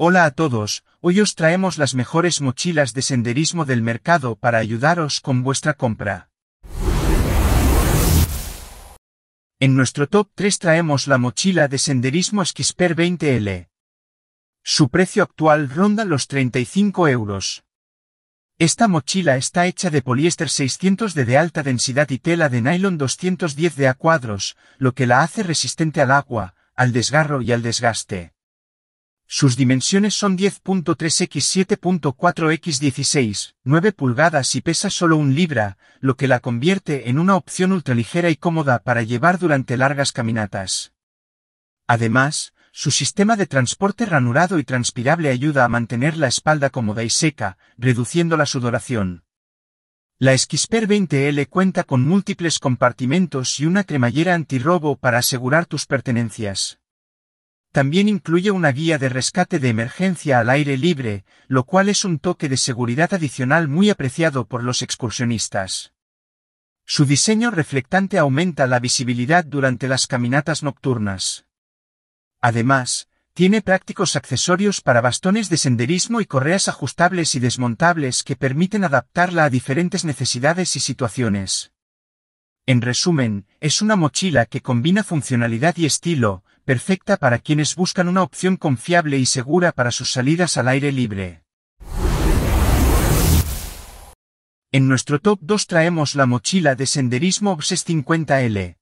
Hola a todos, hoy os traemos las mejores mochilas de senderismo del mercado para ayudaros con vuestra compra. En nuestro top 3 traemos la mochila de senderismo Esquisper 20L. Su precio actual ronda los 35 euros. Esta mochila está hecha de poliéster 600 de, de alta densidad y tela de nylon 210 de a cuadros, lo que la hace resistente al agua, al desgarro y al desgaste. Sus dimensiones son 10.3x 7.4x 16, 9 pulgadas y pesa solo un libra, lo que la convierte en una opción ultraligera y cómoda para llevar durante largas caminatas. Además, su sistema de transporte ranurado y transpirable ayuda a mantener la espalda cómoda y seca, reduciendo la sudoración. La Esquisper 20L cuenta con múltiples compartimentos y una cremallera antirrobo para asegurar tus pertenencias. También incluye una guía de rescate de emergencia al aire libre, lo cual es un toque de seguridad adicional muy apreciado por los excursionistas. Su diseño reflectante aumenta la visibilidad durante las caminatas nocturnas. Además, tiene prácticos accesorios para bastones de senderismo y correas ajustables y desmontables que permiten adaptarla a diferentes necesidades y situaciones. En resumen, es una mochila que combina funcionalidad y estilo, perfecta para quienes buscan una opción confiable y segura para sus salidas al aire libre. En nuestro top 2 traemos la mochila de senderismo Obses 50L.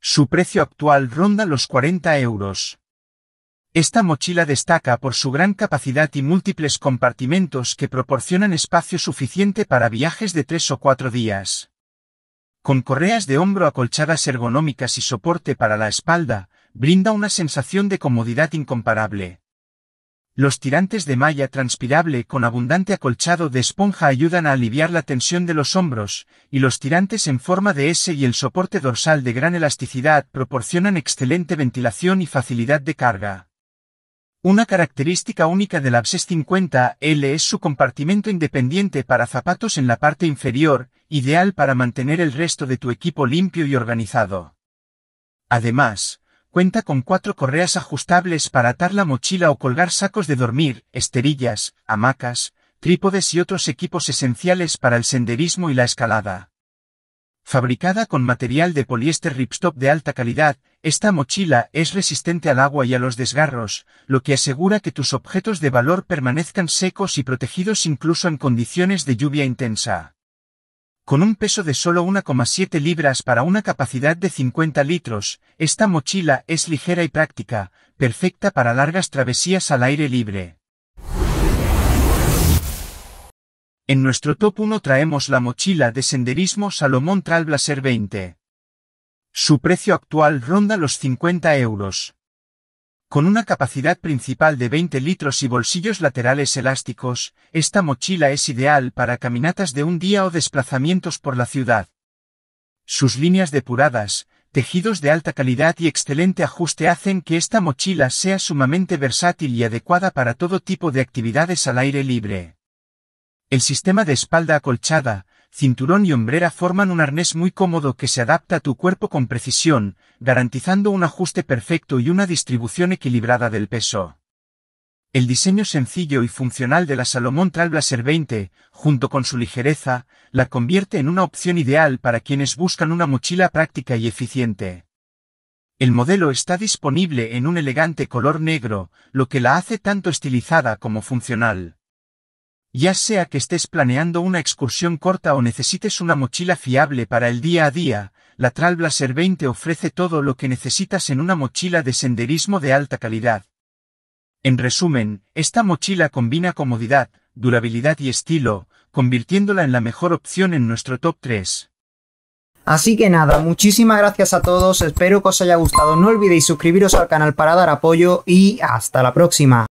Su precio actual ronda los 40 euros. Esta mochila destaca por su gran capacidad y múltiples compartimentos que proporcionan espacio suficiente para viajes de 3 o 4 días. Con correas de hombro acolchadas ergonómicas y soporte para la espalda, brinda una sensación de comodidad incomparable. Los tirantes de malla transpirable con abundante acolchado de esponja ayudan a aliviar la tensión de los hombros, y los tirantes en forma de S y el soporte dorsal de gran elasticidad proporcionan excelente ventilación y facilidad de carga. Una característica única del Abses 50L es su compartimento independiente para zapatos en la parte inferior, ideal para mantener el resto de tu equipo limpio y organizado. Además, Cuenta con cuatro correas ajustables para atar la mochila o colgar sacos de dormir, esterillas, hamacas, trípodes y otros equipos esenciales para el senderismo y la escalada. Fabricada con material de poliéster ripstop de alta calidad, esta mochila es resistente al agua y a los desgarros, lo que asegura que tus objetos de valor permanezcan secos y protegidos incluso en condiciones de lluvia intensa. Con un peso de solo 1,7 libras para una capacidad de 50 litros, esta mochila es ligera y práctica, perfecta para largas travesías al aire libre. En nuestro top 1 traemos la mochila de senderismo Salomón Trailblazer 20. Su precio actual ronda los 50 euros. Con una capacidad principal de 20 litros y bolsillos laterales elásticos, esta mochila es ideal para caminatas de un día o desplazamientos por la ciudad. Sus líneas depuradas, tejidos de alta calidad y excelente ajuste hacen que esta mochila sea sumamente versátil y adecuada para todo tipo de actividades al aire libre. El sistema de espalda acolchada, cinturón y hombrera forman un arnés muy cómodo que se adapta a tu cuerpo con precisión, garantizando un ajuste perfecto y una distribución equilibrada del peso. El diseño sencillo y funcional de la Salomon Trailblazer 20, junto con su ligereza, la convierte en una opción ideal para quienes buscan una mochila práctica y eficiente. El modelo está disponible en un elegante color negro, lo que la hace tanto estilizada como funcional. Ya sea que estés planeando una excursión corta o necesites una mochila fiable para el día a día, la Blaser 20 ofrece todo lo que necesitas en una mochila de senderismo de alta calidad. En resumen, esta mochila combina comodidad, durabilidad y estilo, convirtiéndola en la mejor opción en nuestro top 3. Así que nada, muchísimas gracias a todos, espero que os haya gustado, no olvidéis suscribiros al canal para dar apoyo y hasta la próxima.